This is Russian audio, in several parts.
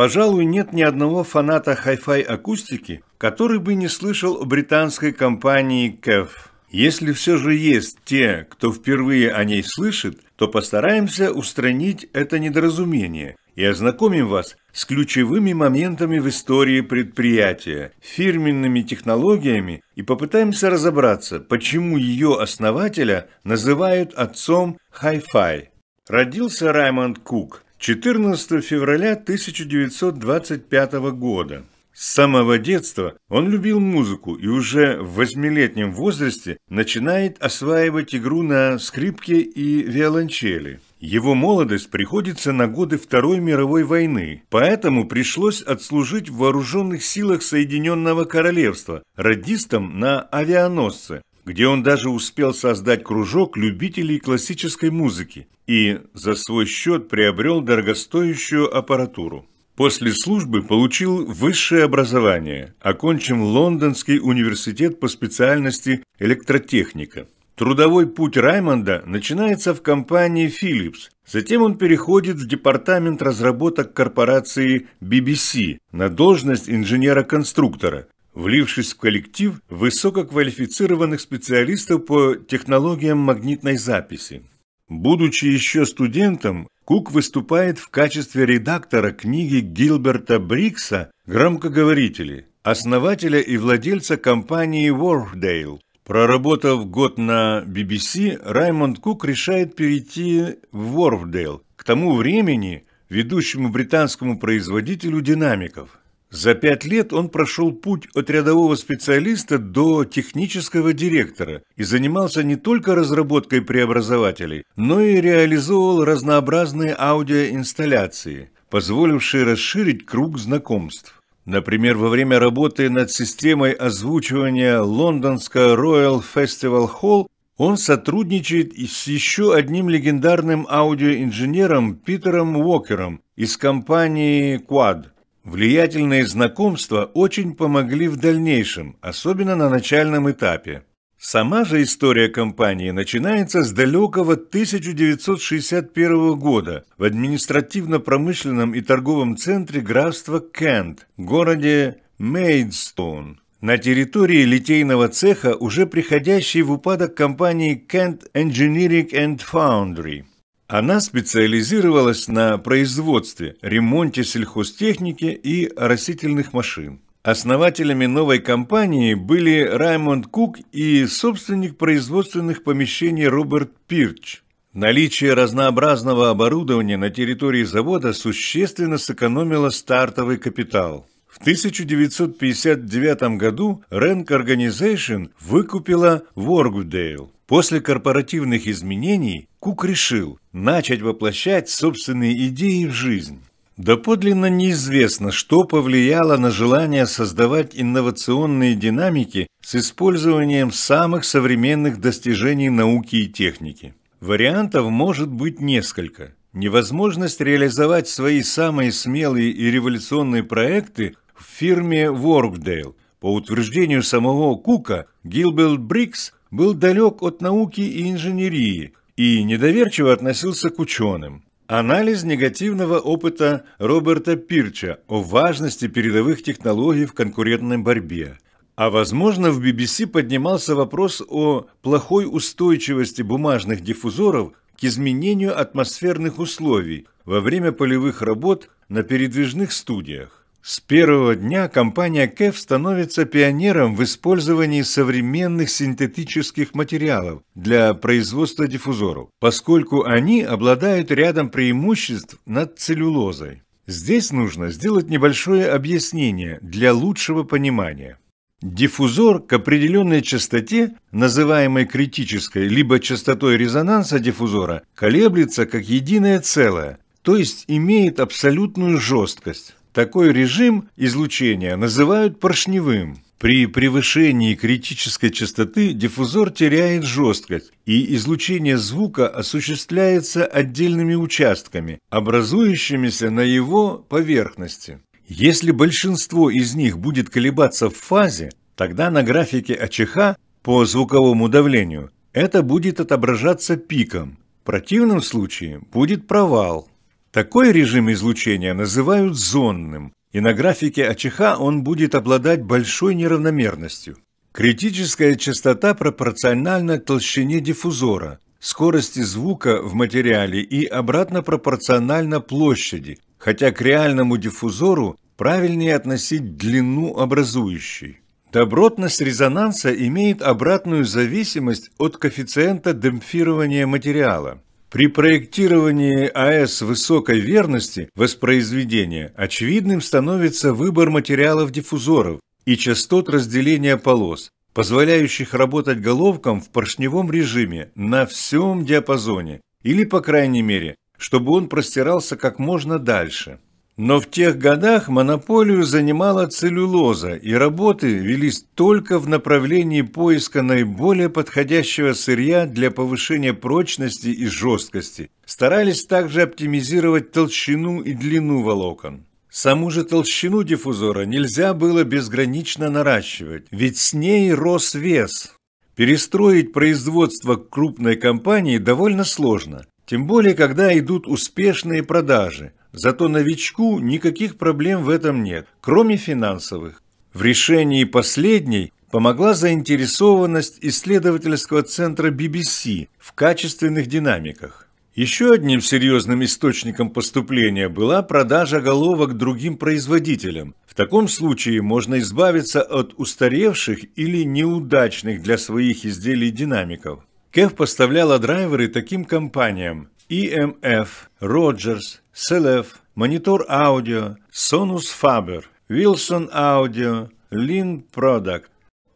Пожалуй, нет ни одного фаната хай-фай акустики, который бы не слышал о британской компании КЭФ. Если все же есть те, кто впервые о ней слышит, то постараемся устранить это недоразумение и ознакомим вас с ключевыми моментами в истории предприятия, фирменными технологиями и попытаемся разобраться, почему ее основателя называют отцом хай-фай. Родился Раймонд Кук 14 февраля 1925 года. С самого детства он любил музыку и уже в восьмилетнем возрасте начинает осваивать игру на скрипке и виолончели. Его молодость приходится на годы Второй мировой войны, поэтому пришлось отслужить в вооруженных силах Соединенного Королевства радистом на авианосце, где он даже успел создать кружок любителей классической музыки и за свой счет приобрел дорогостоящую аппаратуру. После службы получил высшее образование, окончил Лондонский университет по специальности электротехника. Трудовой путь Раймонда начинается в компании Philips, затем он переходит в департамент разработок корпорации BBC на должность инженера-конструктора, влившись в коллектив высококвалифицированных специалистов по технологиям магнитной записи. Будучи еще студентом, Кук выступает в качестве редактора книги Гилберта Брикса «Громкоговорители», основателя и владельца компании Warfdale. Проработав год на BBC, Раймонд Кук решает перейти в Warfdale, к тому времени ведущему британскому производителю динамиков. За пять лет он прошел путь от рядового специалиста до технического директора и занимался не только разработкой преобразователей, но и реализовывал разнообразные аудиоинсталляции, позволившие расширить круг знакомств. Например, во время работы над системой озвучивания лондонского Royal Festival Hall он сотрудничает с еще одним легендарным аудиоинженером Питером Уокером из компании Quad – Влиятельные знакомства очень помогли в дальнейшем, особенно на начальном этапе. Сама же история компании начинается с далекого 1961 года в административно-промышленном и торговом центре графства Кент, городе Мейдстоун. На территории литейного цеха, уже приходящей в упадок компании Kent Engineering and Foundry – она специализировалась на производстве, ремонте сельхозтехники и растительных машин. Основателями новой компании были Раймонд Кук и собственник производственных помещений Роберт Пирч. Наличие разнообразного оборудования на территории завода существенно сэкономило стартовый капитал. В 1959 году Rank Organization выкупила Воргудейл. После корпоративных изменений Кук решил начать воплощать собственные идеи в жизнь. Доподлинно неизвестно, что повлияло на желание создавать инновационные динамики с использованием самых современных достижений науки и техники. Вариантов может быть несколько. Невозможность реализовать свои самые смелые и революционные проекты в фирме Workdale. По утверждению самого Кука, Гилберт Брикс – был далек от науки и инженерии и недоверчиво относился к ученым. Анализ негативного опыта Роберта Пирча о важности передовых технологий в конкурентной борьбе. А возможно, в BBC поднимался вопрос о плохой устойчивости бумажных диффузоров к изменению атмосферных условий во время полевых работ на передвижных студиях. С первого дня компания КЭФ становится пионером в использовании современных синтетических материалов для производства диффузоров, поскольку они обладают рядом преимуществ над целлюлозой. Здесь нужно сделать небольшое объяснение для лучшего понимания. Диффузор к определенной частоте, называемой критической, либо частотой резонанса диффузора, колеблется как единое целое, то есть имеет абсолютную жесткость. Такой режим излучения называют поршневым. При превышении критической частоты диффузор теряет жесткость, и излучение звука осуществляется отдельными участками, образующимися на его поверхности. Если большинство из них будет колебаться в фазе, тогда на графике АЧХ по звуковому давлению это будет отображаться пиком. В противном случае будет провал. Такой режим излучения называют зонным, и на графике АЧХ он будет обладать большой неравномерностью. Критическая частота пропорциональна толщине диффузора, скорости звука в материале и обратно пропорциональна площади, хотя к реальному диффузору правильнее относить длину образующей. Добротность резонанса имеет обратную зависимость от коэффициента демпфирования материала. При проектировании АЭС высокой верности воспроизведения очевидным становится выбор материалов диффузоров и частот разделения полос, позволяющих работать головкам в поршневом режиме на всем диапазоне, или, по крайней мере, чтобы он простирался как можно дальше. Но в тех годах монополию занимала целлюлоза, и работы велись только в направлении поиска наиболее подходящего сырья для повышения прочности и жесткости. Старались также оптимизировать толщину и длину волокон. Саму же толщину диффузора нельзя было безгранично наращивать, ведь с ней рос вес. Перестроить производство крупной компании довольно сложно, тем более когда идут успешные продажи – Зато новичку никаких проблем в этом нет, кроме финансовых. В решении последней помогла заинтересованность исследовательского центра BBC в качественных динамиках. Еще одним серьезным источником поступления была продажа головок другим производителям. В таком случае можно избавиться от устаревших или неудачных для своих изделий динамиков. Кев поставляла драйверы таким компаниям EMF, Rogers, Селеф, Монитор Аудио, Sonus Faber, Wilson Audio, Lean Product.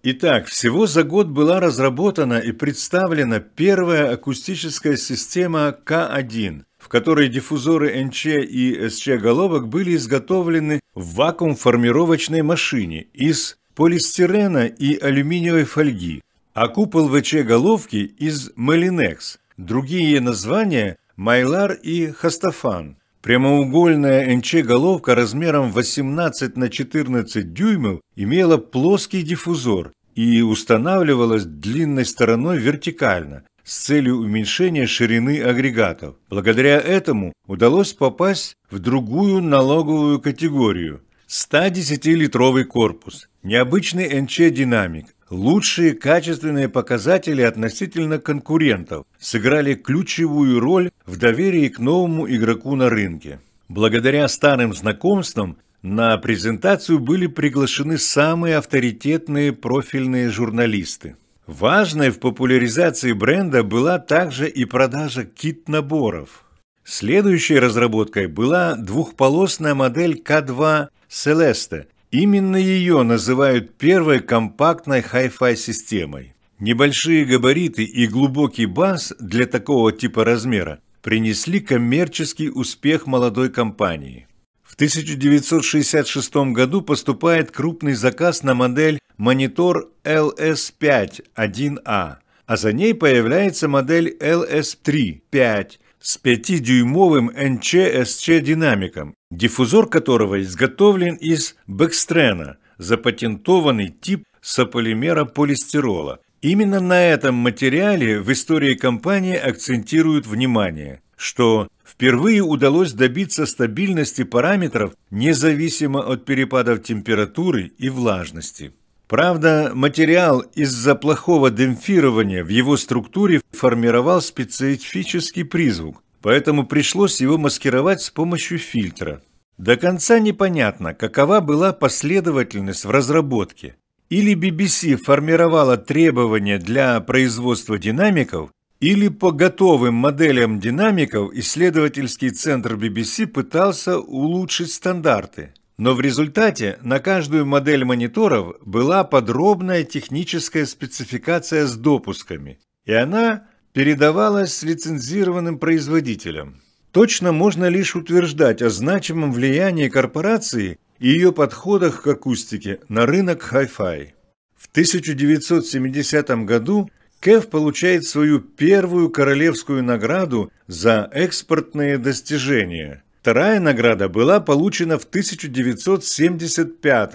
Итак, всего за год была разработана и представлена первая акустическая система К1, в которой диффузоры НЧ и СЧ головок были изготовлены в вакуумформировочной машине из полистирена и алюминиевой фольги, а купол ВЧ головки из Малинекс. Другие названия Майлар и Хастафан. Прямоугольная НЧ-головка размером 18 на 14 дюймов имела плоский диффузор и устанавливалась длинной стороной вертикально с целью уменьшения ширины агрегатов. Благодаря этому удалось попасть в другую налоговую категорию 110-литровый корпус. Необычный НЧ-динамик, Лучшие качественные показатели относительно конкурентов сыграли ключевую роль в доверии к новому игроку на рынке. Благодаря старым знакомствам на презентацию были приглашены самые авторитетные профильные журналисты. Важной в популяризации бренда была также и продажа кит-наборов. Следующей разработкой была двухполосная модель К2 Celeste Именно ее называют первой компактной Hi-Fi системой. Небольшие габариты и глубокий бас для такого типа размера принесли коммерческий успех молодой компании. В 1966 году поступает крупный заказ на модель монитор LS5-1A, а», а за ней появляется модель LS3-5, с 5-дюймовым НЧ-СЧ-динамиком, диффузор которого изготовлен из бэкстрена, запатентованный тип сополимера полистирола. Именно на этом материале в истории компании акцентируют внимание, что впервые удалось добиться стабильности параметров независимо от перепадов температуры и влажности. Правда, материал из-за плохого демпфирования в его структуре формировал специфический призвук, поэтому пришлось его маскировать с помощью фильтра. До конца непонятно, какова была последовательность в разработке. Или BBC формировала требования для производства динамиков, или по готовым моделям динамиков исследовательский центр BBC пытался улучшить стандарты. Но в результате на каждую модель мониторов была подробная техническая спецификация с допусками, и она передавалась лицензированным производителям. Точно можно лишь утверждать о значимом влиянии корпорации и ее подходах к акустике на рынок Hi-Fi. В 1970 году Кев получает свою первую королевскую награду за экспортные достижения – Вторая награда была получена в 1975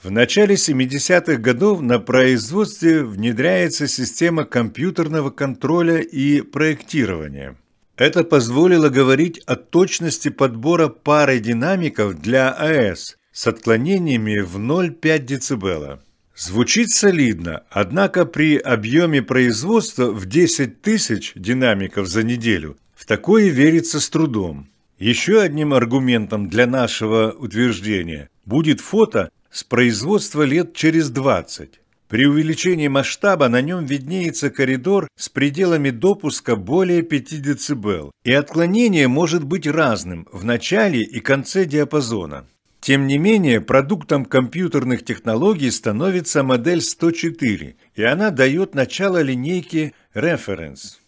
В начале 70-х годов на производстве внедряется система компьютерного контроля и проектирования. Это позволило говорить о точности подбора пары динамиков для АЭС с отклонениями в 0,5 дБ. Звучит солидно, однако при объеме производства в 10 тысяч динамиков за неделю в такое верится с трудом. Еще одним аргументом для нашего утверждения будет фото с производства лет через 20. При увеличении масштаба на нем виднеется коридор с пределами допуска более 5 дБ, и отклонение может быть разным в начале и конце диапазона. Тем не менее, продуктом компьютерных технологий становится модель 104, и она дает начало линейки Reference.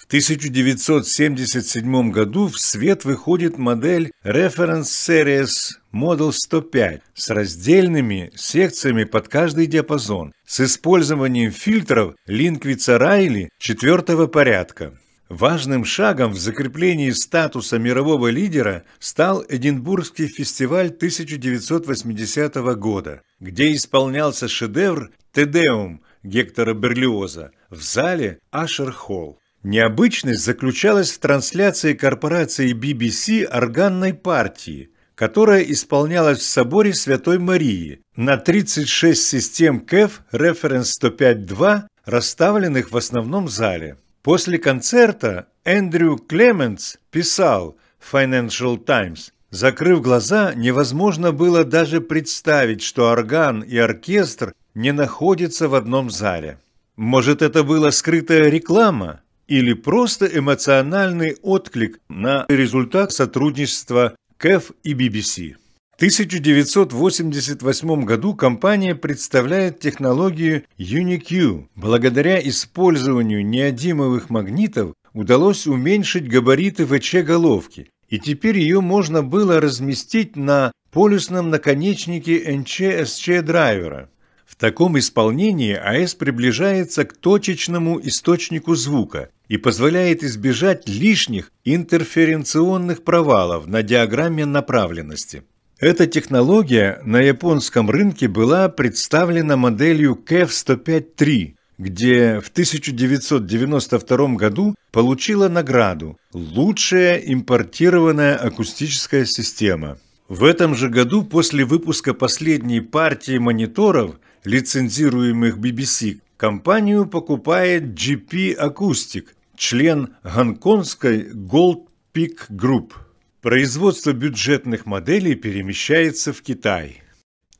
В 1977 году в свет выходит модель Reference Series Model 105 с раздельными секциями под каждый диапазон с использованием фильтров Линквица Райли четвертого порядка. Важным шагом в закреплении статуса мирового лидера стал Эдинбургский фестиваль 1980 года, где исполнялся шедевр «Тедеум» Гектора Берлиоза в зале Ашер-Холл. Необычность заключалась в трансляции корпорации BBC органной партии, которая исполнялась в соборе Святой Марии на 36 систем КЭФ Reference 105.2, расставленных в основном зале. После концерта Эндрю Клеменс писал Financial Times, закрыв глаза, невозможно было даже представить, что орган и оркестр не находятся в одном зале. Может, это была скрытая реклама? или просто эмоциональный отклик на результат сотрудничества КЭФ и BBC. В 1988 году компания представляет технологию UniQ. Благодаря использованию неодимовых магнитов удалось уменьшить габариты ВЧ головки, и теперь ее можно было разместить на полюсном наконечнике НЧСЧ драйвера. В таком исполнении АЭС приближается к точечному источнику звука и позволяет избежать лишних интерференционных провалов на диаграмме направленности. Эта технология на японском рынке была представлена моделью KEV-105-3, где в 1992 году получила награду «Лучшая импортированная акустическая система». В этом же году после выпуска последней партии мониторов – лицензируемых BBC, компанию покупает GP Acoustic, член гонконгской Gold Peak Group. Производство бюджетных моделей перемещается в Китай.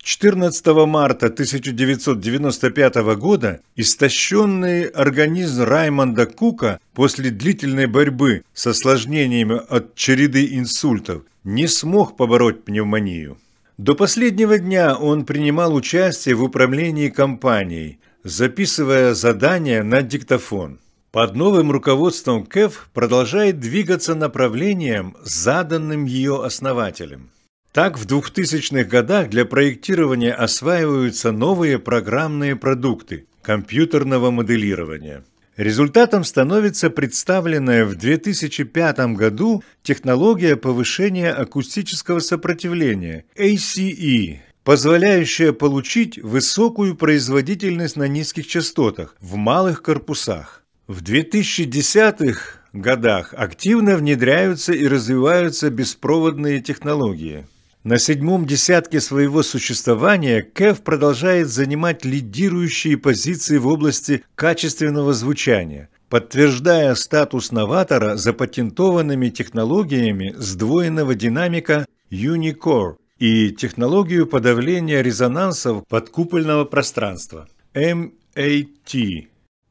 14 марта 1995 года истощенный организм Раймонда Кука после длительной борьбы с осложнениями от череды инсультов не смог побороть пневмонию. До последнего дня он принимал участие в управлении компанией, записывая задания на диктофон. Под новым руководством КЭФ продолжает двигаться направлением, заданным ее основателем. Так в 2000-х годах для проектирования осваиваются новые программные продукты компьютерного моделирования. Результатом становится представленная в 2005 году технология повышения акустического сопротивления ACE, позволяющая получить высокую производительность на низких частотах в малых корпусах. В 2010-х годах активно внедряются и развиваются беспроводные технологии. На седьмом десятке своего существования Кев продолжает занимать лидирующие позиции в области качественного звучания, подтверждая статус новатора запатентованными технологиями сдвоенного динамика Unicore и технологию подавления резонансов подкупольного пространства MAT.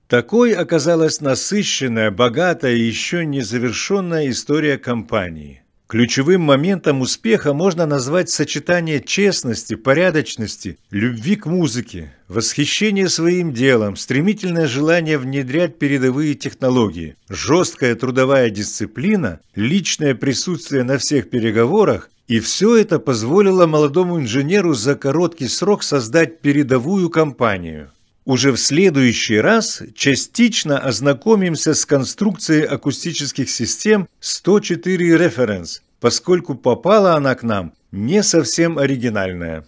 Такой оказалась насыщенная, богатая и еще не завершенная история компании – Ключевым моментом успеха можно назвать сочетание честности, порядочности, любви к музыке, восхищение своим делом, стремительное желание внедрять передовые технологии, жесткая трудовая дисциплина, личное присутствие на всех переговорах и все это позволило молодому инженеру за короткий срок создать передовую компанию. Уже в следующий раз частично ознакомимся с конструкцией акустических систем 104 Reference, поскольку попала она к нам не совсем оригинальная.